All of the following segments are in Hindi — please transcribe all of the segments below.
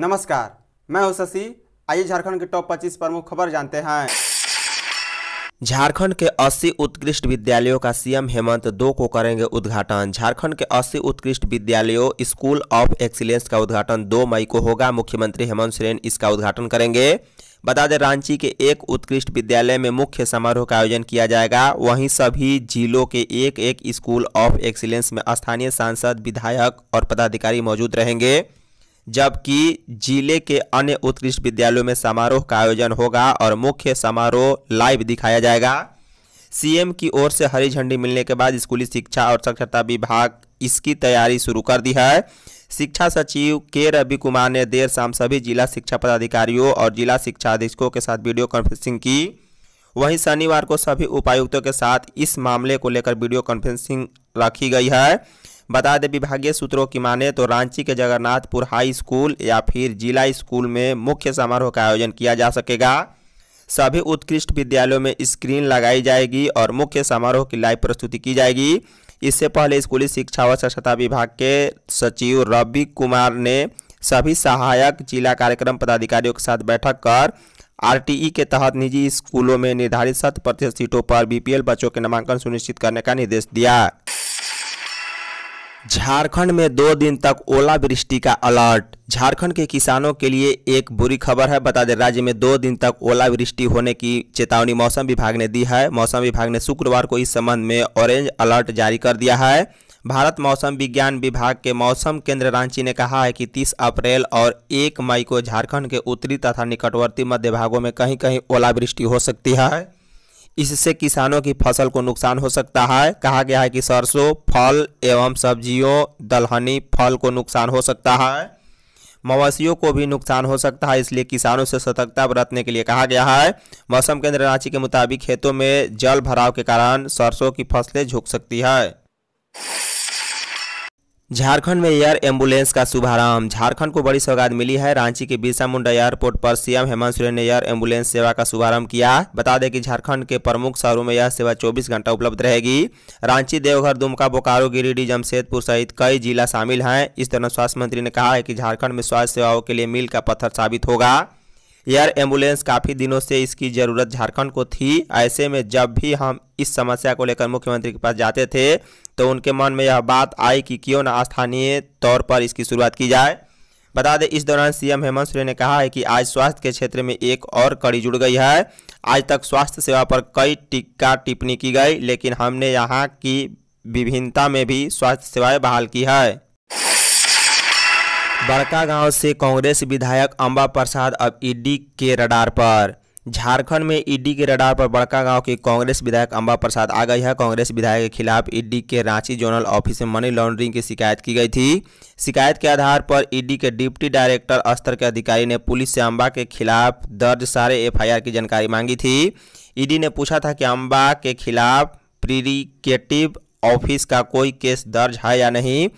नमस्कार मैं हूं शशि आइए झारखंड के टॉप 25 प्रमुख खबर जानते हैं झारखंड के 80 उत्कृष्ट विद्यालयों का सीएम हेमंत दो को करेंगे उद्घाटन झारखंड के 80 उत्कृष्ट विद्यालयों स्कूल ऑफ एक्सीलेंस का उद्घाटन 2 मई को होगा मुख्यमंत्री हेमंत सोरेन इसका उद्घाटन करेंगे बता दें रांची के एक उत्कृष्ट विद्यालय में मुख्य समारोह का आयोजन किया जाएगा वहीं सभी जिलों के एक एक स्कूल ऑफ एक्सीलेंस में स्थानीय सांसद विधायक और पदाधिकारी मौजूद रहेंगे जबकि जिले के अन्य उत्कृष्ट विद्यालयों में समारोह का आयोजन होगा और मुख्य समारोह लाइव दिखाया जाएगा सीएम की ओर से हरी झंडी मिलने के बाद स्कूली शिक्षा और साक्षरता विभाग इसकी तैयारी शुरू कर दी है शिक्षा सचिव के रवि कुमार ने देर शाम सभी जिला शिक्षा पदाधिकारियों और जिला शिक्षा अधीक्षकों के साथ वीडियो कॉन्फ्रेंसिंग की वहीं शनिवार को सभी उपायुक्तों के साथ इस मामले को लेकर वीडियो कॉन्फ्रेंसिंग रखी गई है बता दें विभागीय सूत्रों की माने तो रांची के जगन्नाथपुर हाई स्कूल या फिर जिला स्कूल में मुख्य समारोह का आयोजन किया जा सकेगा सभी उत्कृष्ट विद्यालयों में स्क्रीन लगाई जाएगी और मुख्य समारोह की लाइव प्रस्तुति की जाएगी इससे पहले स्कूली शिक्षा व स्वच्छता विभाग के सचिव रवि कुमार ने सभी सहायक जिला कार्यक्रम पदाधिकारियों के साथ बैठक कर आरटीई के तहत निजी स्कूलों में निर्धारित शत प्रतिशत सीटों पर बीपीएल बच्चों के नामांकन सुनिश्चित करने का निर्देश दिया झारखंड में दो दिन तक ओलावृष्टि का अलर्ट झारखंड के किसानों के लिए एक बुरी खबर है बता दें राज्य में दो दिन तक ओलावृष्टि होने की चेतावनी मौसम विभाग ने दी है मौसम विभाग ने शुक्रवार को इस संबंध में ऑरेंज अलर्ट जारी कर दिया है भारत मौसम विज्ञान विभाग के मौसम केंद्र रांची ने कहा है कि 30 अप्रैल और 1 मई को झारखंड के उत्तरी तथा निकटवर्ती मध्य भागों में कहीं कहीं ओलावृष्टि हो सकती है इससे किसानों की फसल को नुकसान हो सकता है कहा गया है कि सरसों फल एवं सब्जियों दलहनी फल को नुकसान हो सकता है मवेशियों को भी नुकसान हो सकता है इसलिए किसानों से सतर्कता बरतने के लिए कहा गया है मौसम केंद्र रांची के मुताबिक खेतों में जल भराव के कारण सरसों की फसलें झुक सकती है झारखंड में एयर एम्बुलेंस का शुभारंभ झारखंड को बड़ी सौगात मिली है रांची के बिरसा मुंडा एयरपोर्ट पर सीएम हेमंत सोरेन ने एयर एम्बुलेंस सेवा का शुभारंभ किया बता दें कि झारखंड के प्रमुख शहरों में यह सेवा 24 घंटा उपलब्ध रहेगी रांची देवघर दुमका बोकारो गिरिडीह जमशेदपुर सहित कई जिला शामिल हैं इस दौरान स्वास्थ्य मंत्री ने कहा है कि झारखंड में स्वास्थ्य सेवाओं के लिए मील का पत्थर साबित होगा एयर एम्बुलेंस काफ़ी दिनों से इसकी ज़रूरत झारखंड को थी ऐसे में जब भी हम इस समस्या को लेकर मुख्यमंत्री के पास जाते थे तो उनके मन में यह बात आई कि क्यों ना स्थानीय तौर पर इसकी शुरुआत की जाए बता दें इस दौरान सीएम हेमंत सोरेन ने कहा है कि आज स्वास्थ्य के क्षेत्र में एक और कड़ी जुड़ गई है आज तक स्वास्थ्य सेवा पर कई टिक्का टिप्पणी की गई लेकिन हमने यहाँ की विभिन्नता में भी स्वास्थ्य सेवाएँ बहाल की है बड़का गांव से कांग्रेस विधायक अंबा प्रसाद अब ईडी के रडार पर झारखंड में ईडी के रडार पर बड़का गांव के कांग्रेस विधायक अंबा प्रसाद आ गई है कांग्रेस विधायक के खिलाफ ईडी के रांची जोनल ऑफिस में मनी लॉन्ड्रिंग की शिकायत की गई थी शिकायत के आधार पर ईडी के डिप्टी डायरेक्टर स्तर के अधिकारी ने पुलिस से अंबा के खिलाफ दर्ज सारे एफ की जानकारी मांगी थी ईडी ने पूछा था कि अंबा के खिलाफ प्रीडिकेटिव ऑफिस का कोई केस दर्ज है या नहीं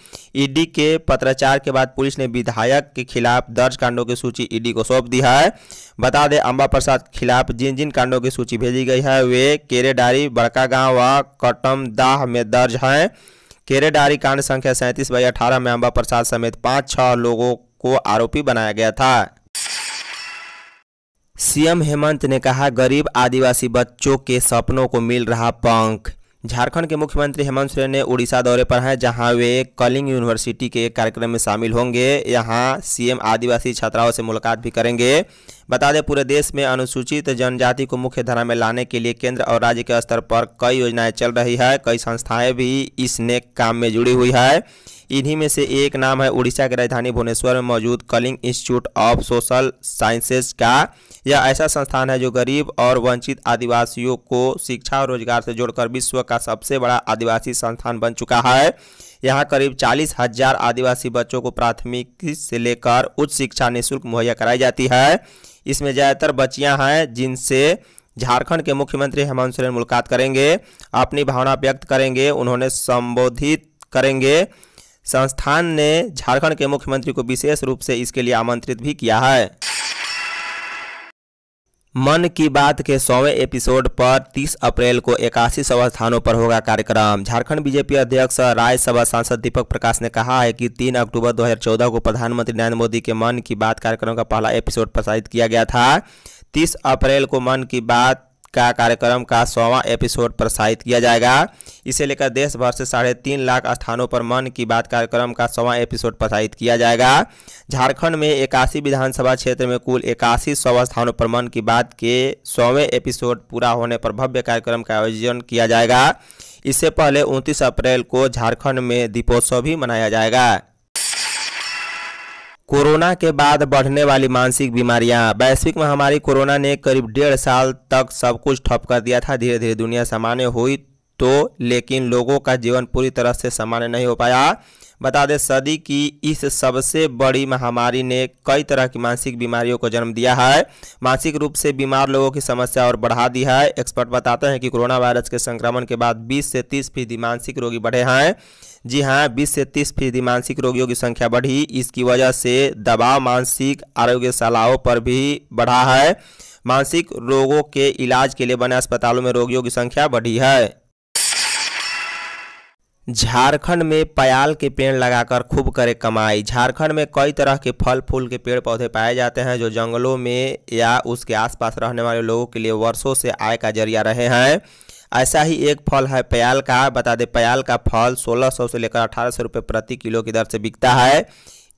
ईडी के पत्राचार के बाद पुलिस ने विधायक के खिलाफ दर्ज कांडों की सूची ईडी को सौंप दी है बता दें अंबा प्रसाद के खिलाफ जिन जिन कांडों की सूची भेजी गई है वे केरेडारी बड़का गांव व कटमदाह में दर्ज हैं केरेडारी कांड संख्या सैंतीस बाई अठारह में अंबा प्रसाद समेत पाँच छः लोगों को आरोपी बनाया गया था सीएम हेमंत ने कहा गरीब आदिवासी बच्चों के सपनों को मिल रहा पंख झारखंड के मुख्यमंत्री हेमंत सोरेन ने उड़ीसा दौरे पर हैं जहां वे कलिंग यूनिवर्सिटी के एक कार्यक्रम में शामिल होंगे यहां सीएम आदिवासी छात्राओं से मुलाकात भी करेंगे बता दें पूरे देश में अनुसूचित जनजाति को मुख्य धारा में लाने के लिए केंद्र और राज्य के स्तर पर कई योजनाएं चल रही है कई संस्थाएं भी इस नेक काम में जुड़ी हुई है इन्हीं में से एक नाम है उड़ीसा की राजधानी भुवनेश्वर में मौजूद Kalinga institute of social sciences का यह ऐसा संस्थान है जो गरीब और वंचित आदिवासियों को शिक्षा और रोजगार से जोड़कर विश्व का सबसे बड़ा आदिवासी संस्थान बन चुका है यहाँ करीब चालीस हजार आदिवासी बच्चों को प्राथमिक से लेकर उच्च शिक्षा निःशुल्क मुहैया कराई जाती है इसमें ज़्यादातर बच्चियाँ हैं जिनसे झारखंड के मुख्यमंत्री हेमंत सोरेन मुलाकात करेंगे अपनी भावना व्यक्त करेंगे उन्होंने संबोधित करेंगे संस्थान ने झारखंड के मुख्यमंत्री को विशेष रूप से इसके लिए आमंत्रित भी किया है मन की बात के सौवें एपिसोड पर 30 अप्रैल को इक्यासी सभा स्थानों पर होगा कार्यक्रम झारखंड बीजेपी अध्यक्ष राज्यसभा सांसद दीपक प्रकाश ने कहा है कि 3 अक्टूबर 2014 को प्रधानमंत्री नरेंद्र मोदी के मन की बात कार्यक्रम का पहला एपिसोड प्रसारित किया गया था 30 अप्रैल को मन की बात का कार्यक्रम का सौवा एपिसोड प्रसारित किया जाएगा इसे लेकर देश भर से साढ़े तीन लाख स्थानों पर मन की बात कार्यक्रम का सौवा एपिसोड प्रसारित किया जाएगा झारखंड में इक्यासी विधानसभा क्षेत्र में कुल इक्यासी सौ स्थानों पर मन की बात के सौवें एपिसोड पूरा होने पर भव्य कार्यक्रम का आयोजन किया जाएगा इससे पहले उनतीस अप्रैल को झारखंड में दीपोत्सव भी मनाया जाएगा कोरोना के बाद बढ़ने वाली मानसिक बीमारियां वैश्विक महामारी कोरोना ने करीब डेढ़ साल तक सब कुछ ठप कर दिया था धीरे धीरे दुनिया सामान्य हुई तो लेकिन लोगों का जीवन पूरी तरह से सामान्य नहीं हो पाया बता दें सदी की इस सबसे बड़ी महामारी ने कई तरह की मानसिक बीमारियों को जन्म दिया है मानसिक रूप से बीमार लोगों की समस्या और बढ़ा दी है एक्सपर्ट बताते हैं कि कोरोना वायरस के संक्रमण के बाद 20 से 30 फीसदी मानसिक रोगी बढ़े हैं जी हाँ 20 से 30 फीसदी मानसिक रोगियों की संख्या बढ़ी इसकी वजह से दबाव मानसिक आरोग्यशालाओं पर भी बढ़ा है मानसिक रोगों के इलाज के लिए बने अस्पतालों में रोगियों की संख्या बढ़ी है झारखंड में पयाल के पेड़ लगाकर खूब करे कमाई झारखंड में कई तरह के फल फूल के पेड़ पौधे पाए जाते हैं जो जंगलों में या उसके आसपास रहने वाले लोगों के लिए वर्षों से आय का जरिया रहे हैं ऐसा ही एक फल है पयाल का बता दें पयाल का फल 1600 से लेकर अठारह सौ प्रति किलो की दर से बिकता है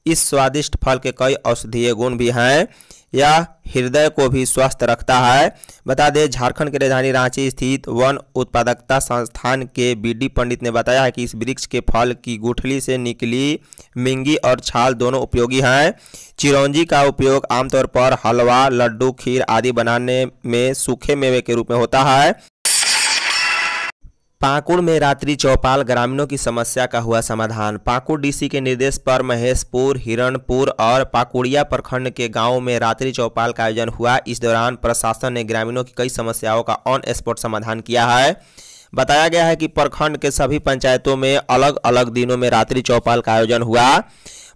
इस स्वादिष्ट फल के कई औषधीय गुण भी हैं यह हृदय को भी स्वस्थ रखता है बता दें झारखंड की राजधानी रांची स्थित वन उत्पादकता संस्थान के बीडी पंडित ने बताया है कि इस वृक्ष के फल की गुठली से निकली मिंगी और छाल दोनों उपयोगी हैं चिरौंजी का उपयोग आमतौर पर हलवा लड्डू खीर आदि बनाने में सूखे मेवे के रूप में होता है पाकुड़ में रात्रि चौपाल ग्रामीणों की समस्या का हुआ समाधान पाकुड़ डीसी के निर्देश पर महेशपुर हिरणपुर और पाकुड़िया प्रखंड के गांवों में रात्रि चौपाल का आयोजन हुआ इस दौरान प्रशासन ने ग्रामीणों की कई समस्याओं का ऑन स्पॉट समाधान किया है बताया गया है कि प्रखंड के सभी पंचायतों में अलग अलग दिनों में रात्रि चौपाल का आयोजन हुआ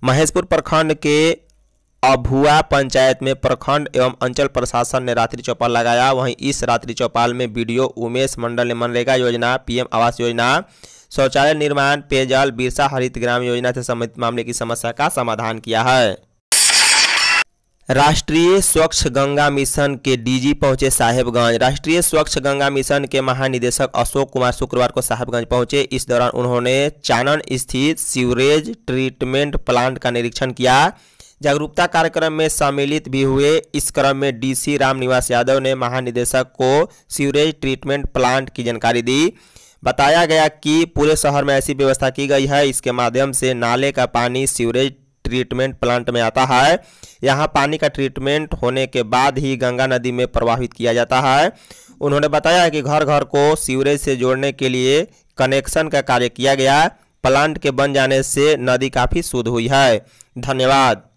महेशपुर प्रखंड के अभुआ पंचायत में प्रखंड एवं अंचल प्रशासन ने रात्रि चौपाल लगाया वहीं इस रात्रि चौपाल में वीडियो उमेश मंडल ने मनरेगा योजना पीएम आवास योजना शौचालय निर्माण पेयजल बिरसा हरित ग्राम योजना से संबंधित मामले की समस्या का समाधान किया है राष्ट्रीय स्वच्छ गंगा मिशन के डीजी पहुंचे साहेबगंज राष्ट्रीय स्वच्छ गंगा मिशन के महानिदेशक अशोक कुमार शुक्रवार को साहेबगंज पहुंचे इस दौरान उन्होंने चानन स्थित सीवरेज ट्रीटमेंट प्लांट का निरीक्षण किया जागरूकता कार्यक्रम में सम्मिलित भी हुए इस क्रम में डीसी रामनिवास यादव ने महानिदेशक को सीवरेज ट्रीटमेंट प्लांट की जानकारी दी बताया गया कि पूरे शहर में ऐसी व्यवस्था की गई है इसके माध्यम से नाले का पानी सीवरेज ट्रीटमेंट प्लांट में आता है यहाँ पानी का ट्रीटमेंट होने के बाद ही गंगा नदी में प्रवाहित किया जाता है उन्होंने बताया कि घर घर को सीवरेज से जोड़ने के लिए कनेक्शन का कार्य किया गया प्लांट के बन जाने से नदी काफ़ी शुद्ध हुई है धन्यवाद